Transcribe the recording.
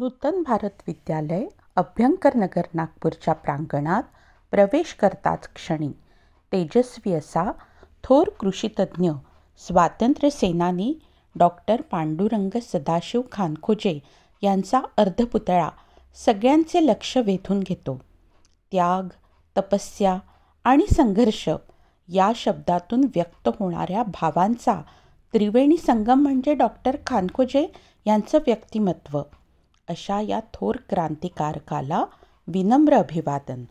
नूतन भारत विद्यालय अभ्यंकर नगर नागपूरच्या प्रांगणात प्रवेश करताच क्षणी तेजस्वी असा थोर कृषीतज्ञ स्वातंत्र्य सेनानी डॉक्टर पांडुरंग सदाशिव खानखोजे यांचा अर्धपुतळा सगळ्यांचे लक्ष वेधून घेतो त्याग तपस्या आणि संघर्ष या शब्दातून व्यक्त होणाऱ्या भावांचा त्रिवेणी संगम म्हणजे डॉक्टर खानखोजे यांचं व्यक्तिमत्व अशा या थोर क्रांतिकारकाला विनम्र अभिवादन